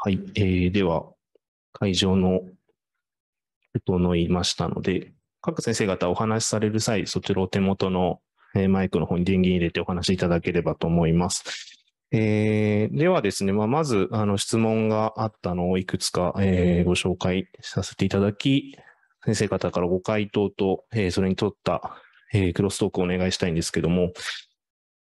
はい、えー、では、会場の整いましたので、各先生方お話しされる際、そちらを手元のマイクの方に電源入れてお話しいただければと思います。えー、ではですね、まあ、まずあの質問があったのをいくつか、えー、ご紹介させていただき、先生方からご回答と、えー、それにとった、えー、クロストークをお願いしたいんですけども、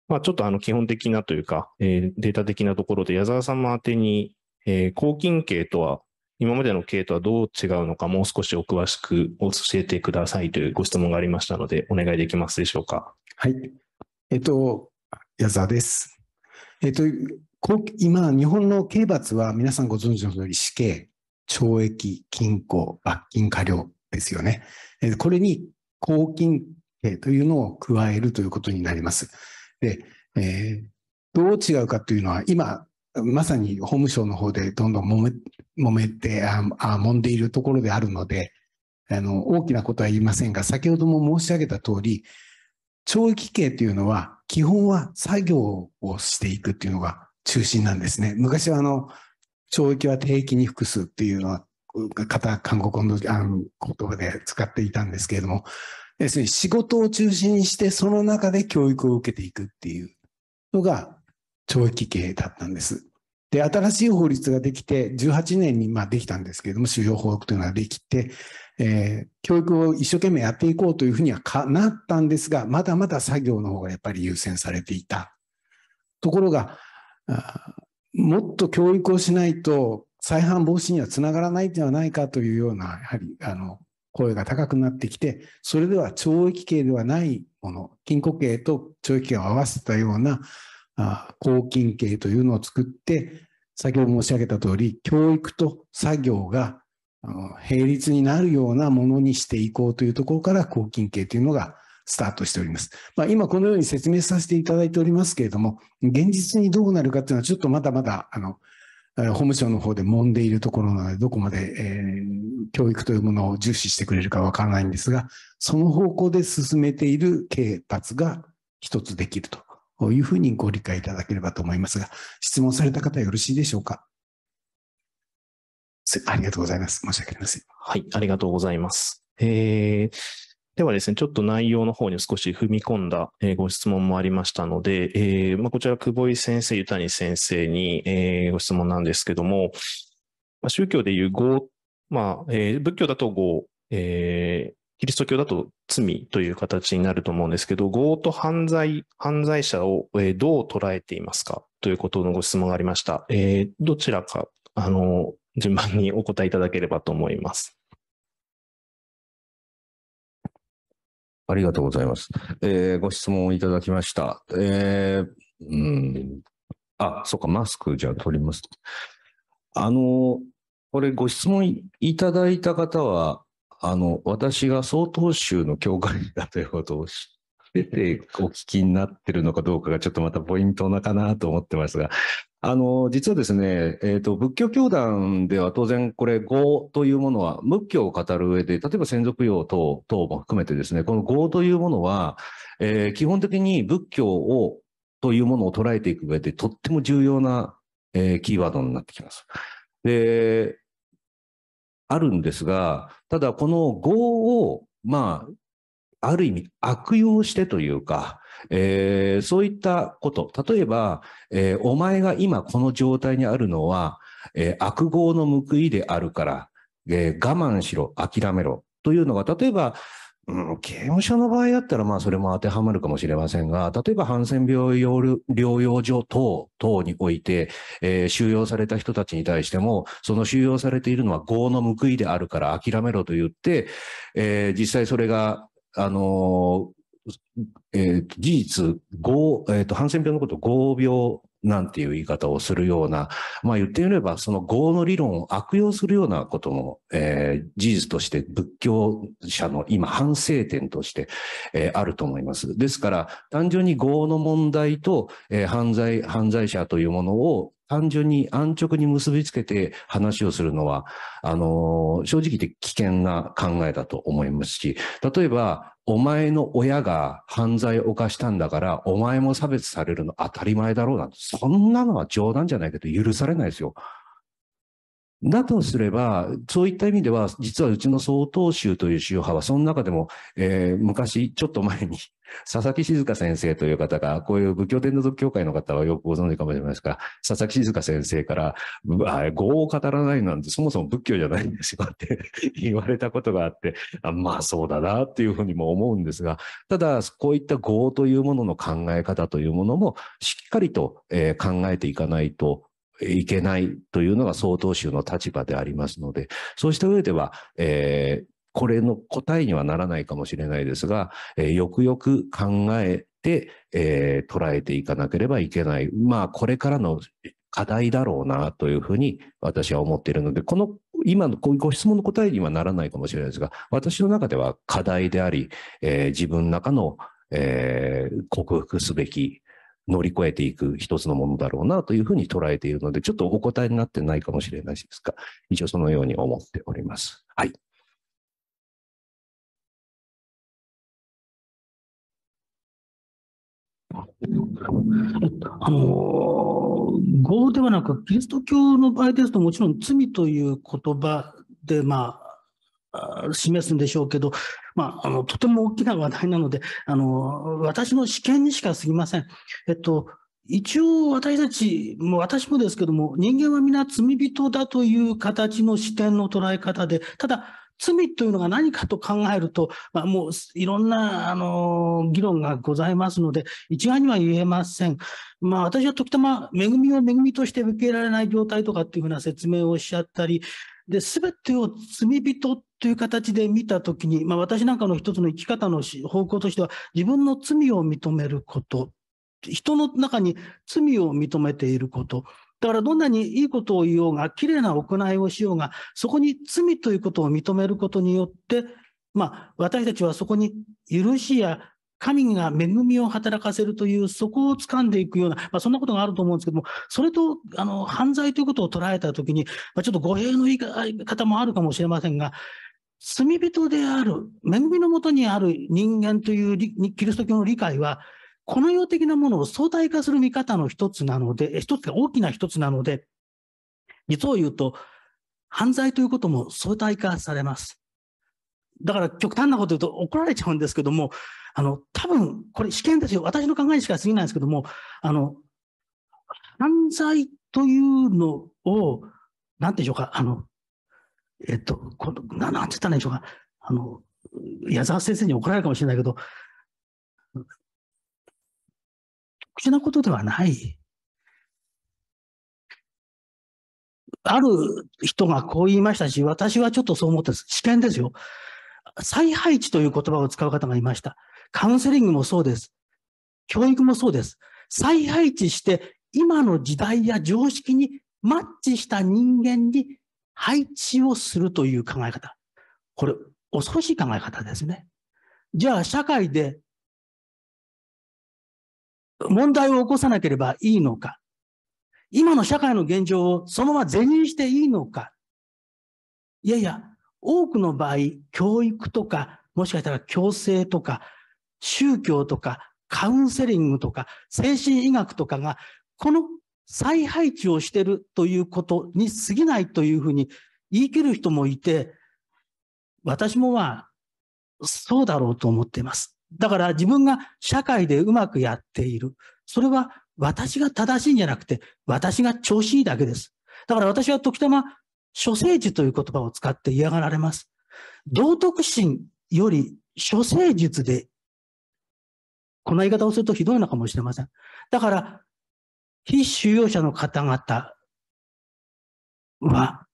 まあ、ちょっとあの基本的なというか、えー、データ的なところで矢沢様宛にえー、抗菌系とは、今までの系とはどう違うのか、もう少しお詳しく教えてくださいというご質問がありましたので、お願いできますでしょうか。はい。えっと、矢沢です。えっと、今、日本の刑罰は皆さんご存知の通り死刑、懲役、禁錮、罰金科料ですよね。これに抗菌系というのを加えるということになります。で、えー、どう違うかというのは、今、まさに法務省の方でどんどん揉め揉めてああ揉んでいるところであるのであの大きなことは言いませんが先ほども申し上げた通り懲役刑というのは基本は作業をしていくっていうのが中心なんですね昔はあの懲役は定期に服すっていうのは方韓国のあの言葉で使っていたんですけれども要するに仕事を中心にしてその中で教育を受けていくっていうのが懲役刑だったんです。で、新しい法律ができて、18年にまあできたんですけれども、収容法というのができて、えー、教育を一生懸命やっていこうというふうにはかなったんですが、まだまだ作業の方がやっぱり優先されていた。ところが、もっと教育をしないと、再犯防止にはつながらないんではないかというような、やはり、あの、声が高くなってきて、それでは懲役刑ではないもの、禁錮刑と懲役刑を合わせたような抗菌系というのを作って先ほど申し上げたとおり教育と作業が並立になるようなものにしていこうというところから抗菌系というのがスタートしております。まあ、今このように説明させていただいておりますけれども、現実にどうなるかというのはちょっとまだまだ、あの、法務省の方で揉んでいるところなので、どこまで、えー、教育というものを重視してくれるかわからないんですが、その方向で進めている啓発が一つできるというふうにご理解いただければと思いますが、質問された方よろしいでしょうか。ありがとうございます。申し訳ありません。はい、ありがとうございます。えー、ではですね、ちょっと内容の方に少し踏み込んだご質問もありましたので、えー、まあ、こちら、久保井先生、湯谷先生に、えー、ご質問なんですけども、まあ、宗教でいう語、まあえー、仏教だと語、えキリスト教だと罪という形になると思うんですけど、強盗犯罪、犯罪者をどう捉えていますかということのご質問がありました。えー、どちらか、あの、順番にお答えいただければと思います。ありがとうございます。えー、ご質問をいただきました。えー、うん。あ、そっか、マスクじゃあ取ります。あの、これご質問いただいた方は、あの、私が曹洞宗の教会だということを知ってて、お聞きになってるのかどうかがちょっとまたポイントなかなと思ってますが、あの、実はですね、えっ、ー、と、仏教教団では当然これ、業というものは、仏教を語る上で、例えば先祖供養等々も含めてですね、この業というものは、えー、基本的に仏教を、というものを捉えていく上で、とっても重要な、えー、キーワードになってきます。で、あるんですが、ただこの業を、まあ、ある意味悪用してというか、えー、そういったこと、例えば、えー、お前が今この状態にあるのは、えー、悪業の報いであるから、え我慢しろ、諦めろというのが、例えば、うん、刑務所の場合だったら、まあ、それも当てはまるかもしれませんが、例えば、ハンセン病療養所等、等において、えー、収容された人たちに対しても、その収容されているのは業の報いであるから諦めろと言って、えー、実際それが、あのーえー、事実、えーと、ハンセン病のこと合病なんていう言い方をするような、まあ言ってみれば、その業の理論を悪用するようなことも、えー、事実として仏教者の今反省点として、えー、あると思います。ですから、単純に業の問題と、えー、犯罪、犯罪者というものを単純に安直に結びつけて話をするのは、あのー、正直言って危険な考えだと思いますし、例えば、お前の親が犯罪を犯したんだから、お前も差別されるの当たり前だろうなんて、そんなのは冗談じゃないけど許されないですよ。だとすれば、そういった意味では、実はうちの曹洞宗という宗派は、その中でも、えー、昔、ちょっと前に、佐々木静香先生という方が、こういう仏教伝道族協会の方はよくご存知かもしれないですが、佐々木静香先生から、語を語らないなんてそもそも仏教じゃないんですよって 言われたことがあって、あまあそうだなっていうふうにも思うんですが、ただ、こういった合というものの考え方というものも、しっかりと、えー、考えていかないと、いけないというのが曹洞宗の立場でありますので、そうした上では、えー、これの答えにはならないかもしれないですが、えー、よくよく考えて、えー、捉えていかなければいけない。まあ、これからの課題だろうなというふうに私は思っているので、この今のご質問の答えにはならないかもしれないですが、私の中では課題であり、えー、自分の中の、えー、克服すべき乗り越えていく一つのものだろうなというふうに捉えているので、ちょっとお答えになってないかもしれないですが、一応そのように思っております。はい。あの業ではなく、キリスト教の場合ですと、もちろん罪という言葉で、まあ、示すんでしょうけど、まあ、あの、とても大きな話題なので、あの、私の試験にしか過ぎません。えっと、一応私たち、も私もですけども、人間は皆罪人だという形の視点の捉え方で、ただ、罪というのが何かと考えると、まあ、もういろんな、あの、議論がございますので、一概には言えません。まあ、私は時たま、恵みを恵みとして受け入れられない状態とかっていうふうな説明をおっしゃったり、で、全てを罪人という形で見たときに、まあ、私なんかの一つの生き方の方向としては、自分の罪を認めること、人の中に罪を認めていること、だからどんなにいいことを言おうが、綺麗な行いをしようが、そこに罪ということを認めることによって、まあ、私たちはそこに許しや神が恵みを働かせるという、そこを掴んでいくような、まあ、そんなことがあると思うんですけども、それと、あの、犯罪ということを捉えたときに、まあ、ちょっと語弊の言い方もあるかもしれませんが、罪人である、恵みのもとにある人間というキリスト教の理解は、この世的なものを相対化する見方の一つなので、一つが大きな一つなので、実を言うと、犯罪ということも相対化されます。だから極端なこと言うと怒られちゃうんですけども、あの、多分、これ試験ですよ。私の考えしか過ぎないですけども、あの、犯罪というのを、なんていうでしょうか、あの、えっと、このななんて言ったらいいんでしょうか、あの、矢沢先生に怒られるかもしれないけど、特殊なことではない。ある人がこう言いましたし、私はちょっとそう思って試験ですよ。再配置という言葉を使う方がいました。カウンセリングもそうです。教育もそうです。再配置して、今の時代や常識にマッチした人間に配置をするという考え方。これ、恐ろしい考え方ですね。じゃあ、社会で問題を起こさなければいいのか。今の社会の現状をそのまま是認していいのか。いやいや、多くの場合、教育とか、もしかしたら強制とか、宗教とかカウンセリングとか精神医学とかがこの再配置をしてるということに過ぎないというふうに言い切る人もいて、私もはそうだろうと思っています。だから自分が社会でうまくやっている。それは私が正しいんじゃなくて、私が調子いいだけです。だから私は時たま、処世術という言葉を使って嫌がられます。道徳心より処世術でこの言い方をするとひどいのかもしれません。だから、非収容者の方々は、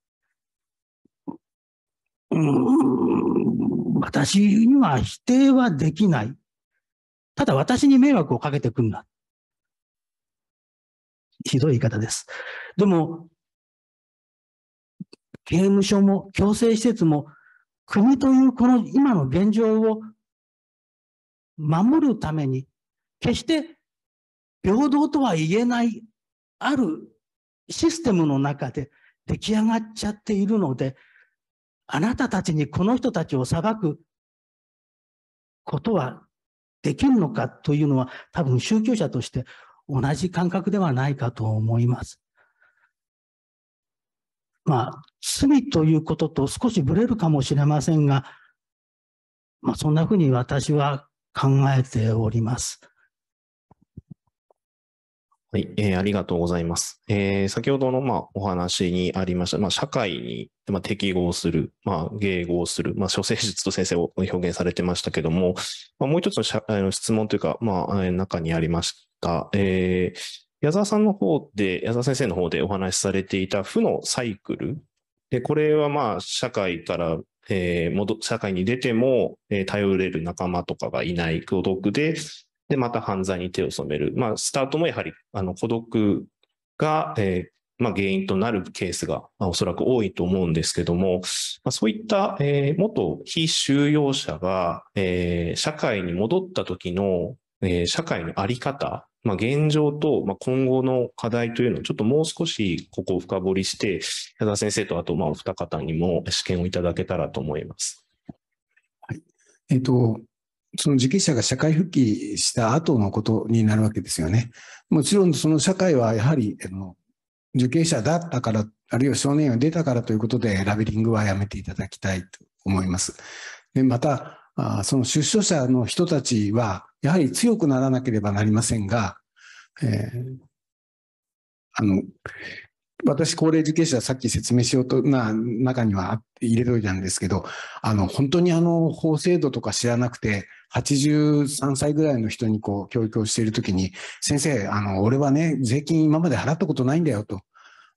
うん、私には否定はできない。ただ私に迷惑をかけてくんな。ひどい言い方です。でも、刑務所も強制施設も国というこの今の現状を守るために、決して平等とは言えないあるシステムの中で出来上がっちゃっているので、あなたたちにこの人たちを裁くことはできるのかというのは多分宗教者として同じ感覚ではないかと思います。まあ、罪ということと少しぶれるかもしれませんが、まあ、そんなふうに私は考えております。はい、えー、ありがとうございます。えー、先ほどの、まあ、お話にありました、まあ、社会に、まあ、適合する、まあ、迎合する、まあ、処世術と先生を表現されてましたけども、まあ、もう一つの社あの質問というか、まあ、中にありました、えー、矢沢さんの方で、矢沢先生の方でお話しされていた負のサイクルで、これはまあ社会からえー、社会に出ても、えー、頼れる仲間とかがいない孤独で、で、また犯罪に手を染める。まあ、スタートもやはり、あの、孤独が、えー、まあ、原因となるケースが、まあ、おそらく多いと思うんですけども、まあ、そういった、えー、元非収容者が、えー、社会に戻った時の、えー、社会のあり方まあ、現状と、まあ、今後の課題というのをちょっともう少しここを深掘りして、矢田先生とあとまあお二方にも試験をいただけたらと思います。はいえーと、その受刑者が社会復帰した後のことになるわけですよね。もちろんその社会はやはりあの受刑者だったから、あるいは少年院を出たからということで、ラベリングはやめていただきたいと思います。でまたあその出所者の人たちは、やはり強くならなければなりませんが、えー、あの、私、高齢受刑者、さっき説明しようとな中には入れといたんですけど、あの、本当にあの、法制度とか知らなくて、83歳ぐらいの人にこう、教育をしているときに、先生、あの、俺はね、税金今まで払ったことないんだよと。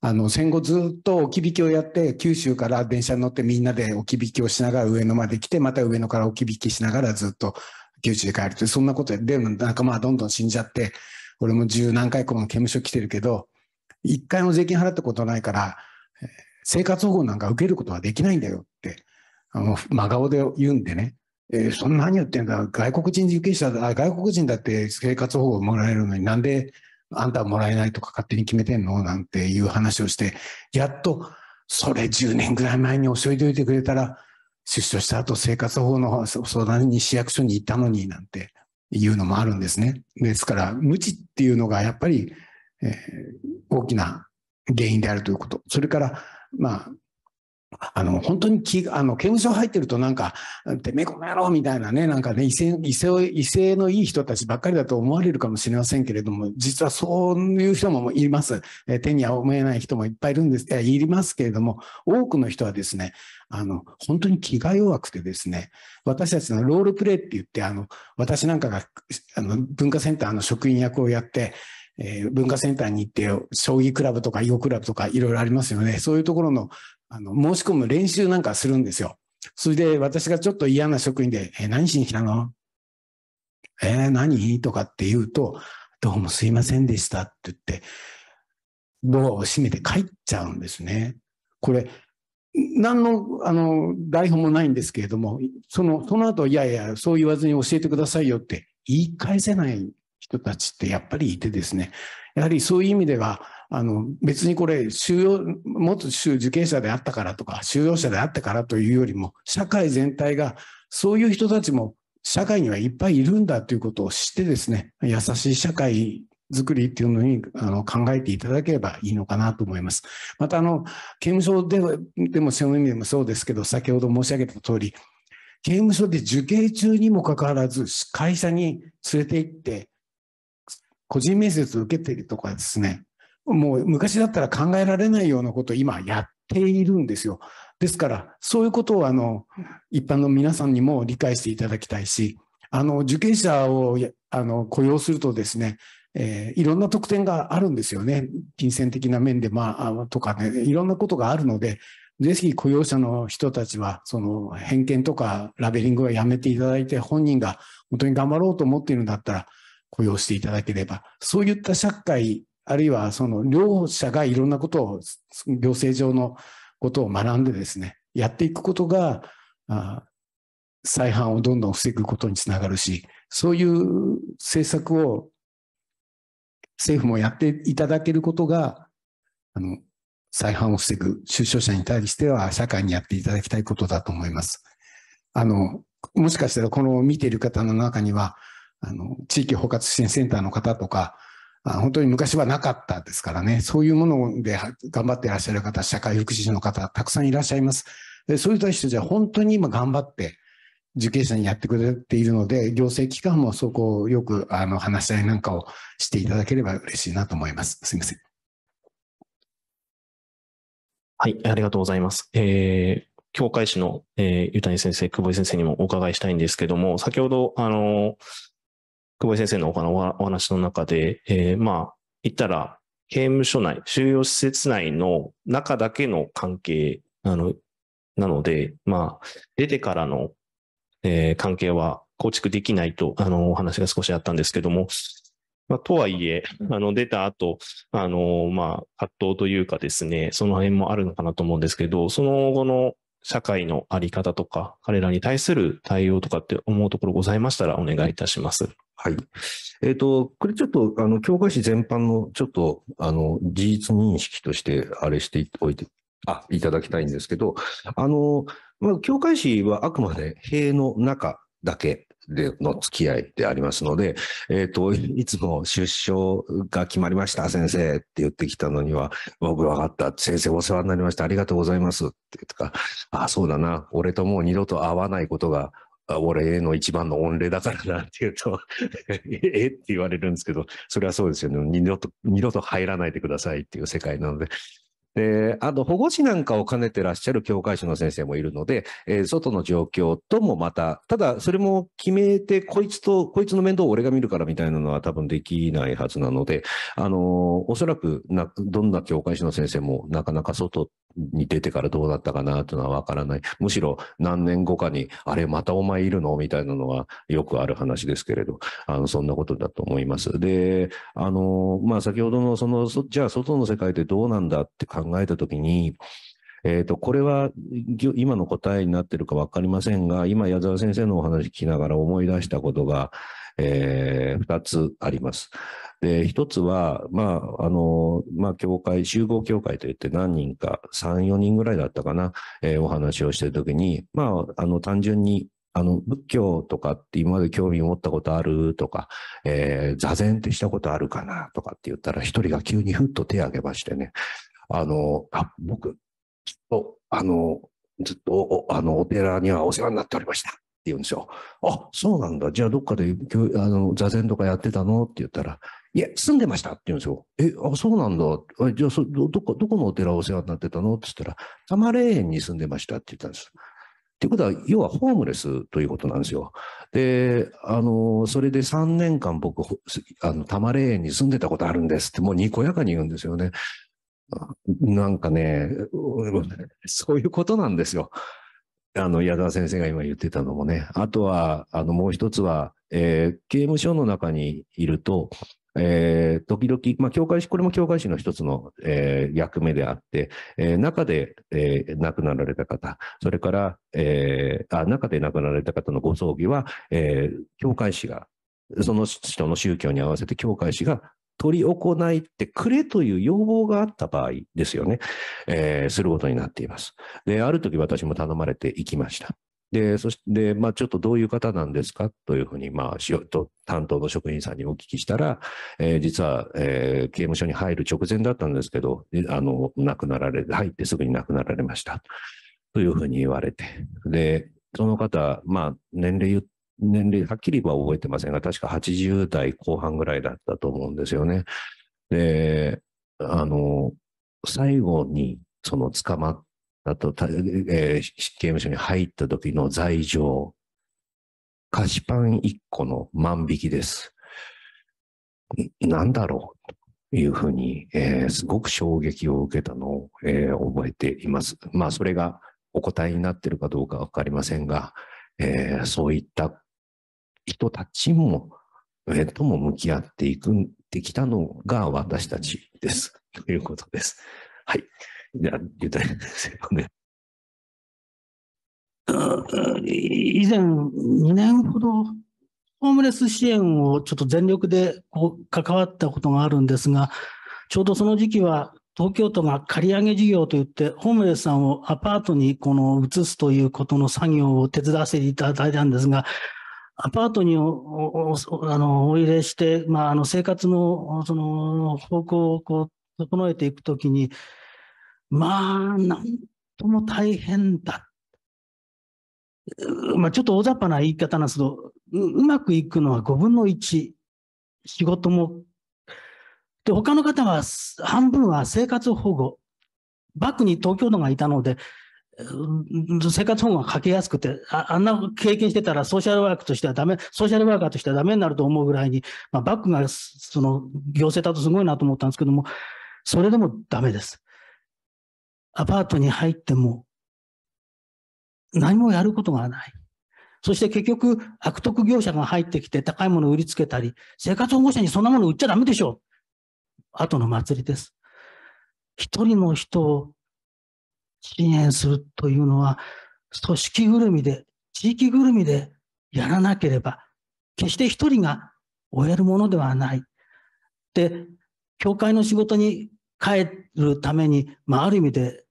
あの戦後ずっと置き引きをやって九州から電車に乗ってみんなで置き引きをしながら上野まで来てまた上野から置き引きしながらずっと九州で帰るってそんなことで仲間はどんどん死んじゃって俺も十何回この刑務所来てるけど一回も税金払ったことないから生活保護なんか受けることはできないんだよってあの真顔で言うんでね。えー、そんな何言ってんだ、外国人受刑者だ、外国人だって生活保護をもらえるのになんであんたはもらえないとか勝手に決めてんのなんていう話をして、やっと、それ10年ぐらい前に教えておいてくれたら、出所した後生活保護の相談に市役所に行ったのになんていうのもあるんですね。ですから、無知っていうのがやっぱり、えー、大きな原因であるということ。それから、まあ、あの、本当にあの、刑務所入ってるとなんか、てめえこの野郎みたいなね、なんかね、威勢、威勢、のいい人たちばっかりだと思われるかもしれませんけれども、実はそういう人もいます。え手に思えない人もいっぱいいるんです、いりますけれども、多くの人はですね、あの、本当に気が弱くてですね、私たちのロールプレイって言って、あの、私なんかが、あの、文化センターの職員役をやって、えー、文化センターに行って、将棋クラブとか囲碁クラブとかいろいろありますよね。そういうところのあの、申し込む練習なんかするんですよ。それで私がちょっと嫌な職員で、え何しに来たのえー、何とかって言うと、どうもすいませんでしたって言って、ドアを閉めて帰っちゃうんですね。これ、何の、あの、台本もないんですけれども、その、その後、いやいや、そう言わずに教えてくださいよって言い返せない人たちってやっぱりいてですね、やはりそういう意味では、あの別にこれ収容元受刑者であったからとか収容者であったからというよりも社会全体がそういう人たちも社会にはいっぱいいるんだということを知ってですね優しい社会づくりっていうのにあの考えていただければいいのかなと思います。またあの刑務所ででもその意味でもそうですけど先ほど申し上げた通り刑務所で受刑中にもかかわらず会社に連れて行って個人面接を受けているとかですねもう昔だったら考えられないようなことを今やっているんですよ。ですから、そういうことをあの一般の皆さんにも理解していただきたいし、あの受験者をあの雇用するとですね、えー、いろんな特典があるんですよね。金銭的な面で、まあ、とかね、いろんなことがあるので、ぜひ雇用者の人たちは、その偏見とかラベリングはやめていただいて、本人が本当に頑張ろうと思っているんだったら、雇用していただければ、そういった社会あるいはその両者がいろんなことを行政上のことを学んでですねやっていくことが再犯をどんどん防ぐことにつながるしそういう政策を政府もやっていただけることがあの再犯を防ぐ出所者に対しては社会にやっていただきたいことだと思います。あのもしかしたらこの見ている方の中にはあの地域包括支援センターの方とか本当に昔はなかったですからね、そういうもので頑張っていらっしゃる方、社会福祉士の方、たくさんいらっしゃいます。そういた人たち、じゃ本当に今頑張って、受刑者にやってくれているので、行政機関もそこをよくあの話し合いなんかをしていただければ嬉しいなと思います。すみません。はい、ありがとうございます。えー、教会士の、えー、ゆたに先生、久保井先生にもお伺いしたいんですけども、先ほど、あの、久保井先生のお話の中で、えー、まあ、言ったら、刑務所内、収容施設内の中だけの関係なのなので、まあ、出てからの、えー、関係は構築できないと、あの、お話が少しあったんですけども、まあ、とはいえ、あの、出た後、あの、まあ、葛藤というかですね、その辺もあるのかなと思うんですけど、その後の社会のあり方とか、彼らに対する対応とかって思うところございましたらお願いいたします。はい。えっ、ー、と、これちょっと、あの、教会誌全般の、ちょっと、あの、事実認識として、あれしておいて、あ、いただきたいんですけど、あの、まあ、教会誌はあくまで塀の中だけでの付き合いでありますので、えっ、ー、と、いつも出生が決まりました、先生って言ってきたのには、僕分かった、先生お世話になりました、ありがとうございますって言ったか、あ、そうだな、俺ともう二度と会わないことが俺の一番の御礼だからなっていうと えって言われるんですけど、それはそうですよね。二度と、二度と入らないでくださいっていう世界なので。で、あと保護士なんかを兼ねてらっしゃる教会士の先生もいるので、えー、外の状況ともまた、ただそれも決めて、こいつと、こいつの面倒を俺が見るからみたいなのは多分できないはずなので、あのー、おそらくな、どんな教会士の先生もなかなか外に出てからどうだったかなというのは分からない、むしろ何年後かに、あれ、またお前いるのみたいなのはよくある話ですけれど、あのそんなことだと思います。で、あのまあ、先ほどのそのじゃあ、外の世界ってどうなんだって考えたときに、えーとこれは今の答えになってるか分かりませんが、今、矢沢先生のお話聞きながら思い出したことが、えー、2つあります。で、1つは、まあ、あの、まあ、教会、集合教会といって何人か、3、4人ぐらいだったかな、えー、お話をしてるときに、まあ、あの、単純にあの、仏教とかって今まで興味持ったことあるとか、えー、座禅ってしたことあるかなとかって言ったら、一人が急にふっと手を挙げましてね、あの、あ、僕、ずっと、あの、ずっと、あの、お寺にはお世話になっておりました。言うんですよ。あ、そうなんだ。じゃあどっかであの座禅とかやってたのって言ったら、いや、住んでましたって言うんですよ。え、あ、そうなんだ。あじゃあそど、どこ、どこのお寺お世話になってたのって言ったら、多摩霊園に住んでましたって言ったんです。っていうことは、要はホームレスということなんですよ。で、あの、それで3年間僕、あの、多摩霊園に住んでたことあるんですって、もうにこやかに言うんですよね。なんかね、そういうことなんですよ。あの、矢沢先生が今言ってたのもね、あとは、あの、もう一つは、えー、刑務所の中にいると、えー、時々、まあ、教会これも教会士の一つの、えー、役目であって、えー、中で、えー、亡くなられた方、それから、えー、あ中で亡くなられた方のご葬儀は、えー、教会士が、その人の宗教に合わせて教会士が取り行ってくれという要望があった場合ですよね、えー、することになっています。で、ある時私も頼まれていきました。で、そして、まあ、ちょっとどういう方なんですかというふうに、まあ、しよと、担当の職員さんにお聞きしたら、えー、実は、えー、刑務所に入る直前だったんですけど、あの、亡くなられ、入ってすぐに亡くなられました。というふうに言われて。で、その方、まあ、年齢言っ年齢、はっきりは覚えてませんが、確か80代後半ぐらいだったと思うんですよね。で、あの、最後に、その捕まったと、えー、刑務所に入った時の罪状、菓子パン1個の万引きです。なんだろうというふうに、えー、すごく衝撃を受けたのを、えー、覚えています。まあ、それがお答えになっているかどうかわかりませんが、えー、そういった人たちも、えとも向き合っていく、できたのが私たちです。ということです。はい。じゃあ、ゆたりい以前2年ほどホームレス支援をちょっと全力でこう関わったことがあるんですが、ちょうどその時期は東京都が借り上げ事業といって、ホームレスさんをアパートにこの移すということの作業を手伝わせていただいたんですが、アパートにおあのお入れして、まあ、あの生活のその方向をこう整えていくときに、まあ、なんとも大変だ。まあ、ちょっと大雑把な言い方なんですけど、うまくいくのは5分の1。仕事も。で、他の方は半分は生活保護。バックに東京都がいたので、生活保護がかけやすくてあ、あんな経験してたらソーシャルワークとしてはダメ、ソーシャルワーカーとしてはダメになると思うぐらいに、まあ、バックがその行政だとすごいなと思ったんですけども、それでもダメです。アパートに入っても何もやることがない。そして結局悪徳業者が入ってきて高いものを売りつけたり、生活保護者にそんなもの売っちゃダメでしょ後の祭りです。一人の人を支援するというのは、組織ぐるみで、地域ぐるみでやらなければ、決して一人が終えるものではない。で、教会の仕事に帰るために、まあ、ある意味で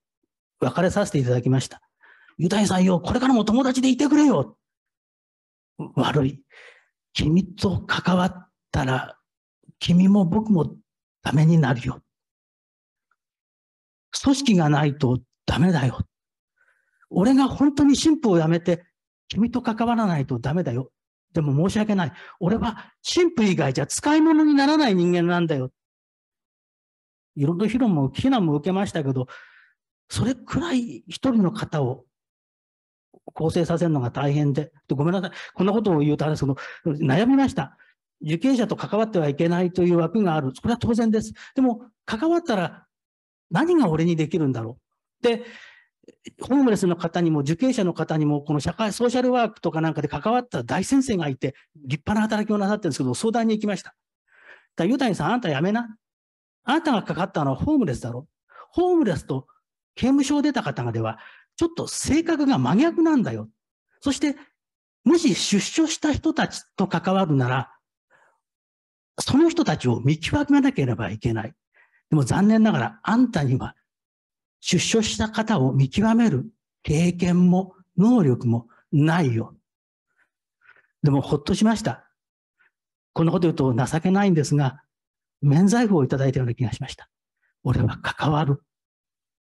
別れさせていただきました。ユダヤさんよ、これからも友達でいてくれよ。悪い。君と関わったら、君も僕もダメになるよ。組織がないとダメだよ。俺が本当に神父を辞めて、君と関わらないとダメだよ。でも申し訳ない。俺は神父以外じゃ使い物にならない人間なんだよ。いろんな議論も非難も受けましたけど、それくらい一人の方を構成させるのが大変で、ごめんなさい。こんなことを言うとあれですけど、悩みました。受刑者と関わってはいけないという枠がある。これは当然です。でも、関わったら何が俺にできるんだろう。で、ホームレスの方にも受刑者の方にも、この社会、ソーシャルワークとかなんかで関わった大先生がいて、立派な働きをなさってるんですけど、相談に行きました。だユダニさん、あんたやめな。あんたがかかったのはホームレスだろ。ホームレスと刑務所を出た方では、ちょっと性格が真逆なんだよ。そして、もし出所した人たちと関わるなら、その人たちを見極めなければいけない。でも残念ながら、あんたには出所した方を見極める経験も能力もないよ。でもほっとしました。このこと言うと情けないんですが、免罪符をいただいたような気がしました。俺は関わる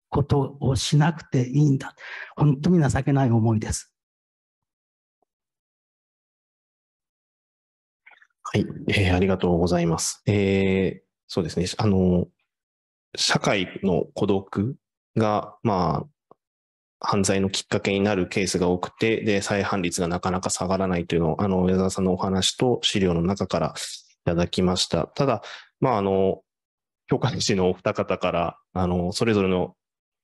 ことをしなくていいんだ。本当に情けない思いです。はい、えー、ありがとうございます。えー、そうですね、あの、社会の孤独が、まあ、犯罪のきっかけになるケースが多くて、で、再犯率がなかなか下がらないというのを、あの、上沢さんのお話と資料の中からいただきました。ただ、まあ、あの、教科主のお二方から、あの、それぞれの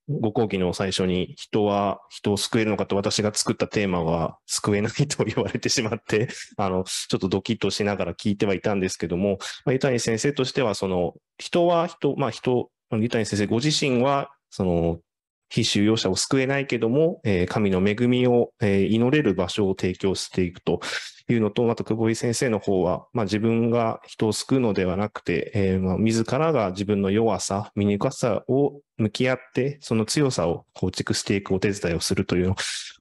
ご講義の最初に、人は人を救えるのかと私が作ったテーマは救えないと言われてしまって、あの、ちょっとドキッとしながら聞いてはいたんですけども、まあ、ゆたに先生としては、その、人は人、まあ人、ゆたに先生ご自身はその、非収容者を救えないけども、えー、神の恵みを、えー、祈れる場所を提供していくとというのと、また久保井先生の方は、まあ、自分が人を救うのではなくて、えー、まあ自らが自分の弱さ、醜さを向き合って、その強さを構築していくお手伝いをするという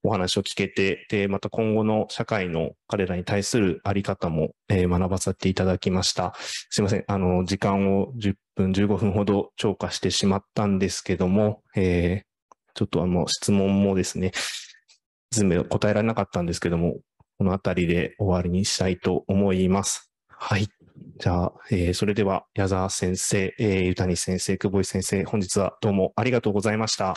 お話を聞けて、で、また今後の社会の彼らに対するあり方も、えー、学ばせていただきました。すいません。あの、時間を10分、15分ほど超過してしまったんですけども、えー、ちょっとあの、質問もですね、全部答えられなかったんですけども、この辺りで終わりにしたいと思います。はい。じゃあ、えー、それでは矢沢先生、えー、湯谷先生、久保井先生、本日はどうもありがとうございました。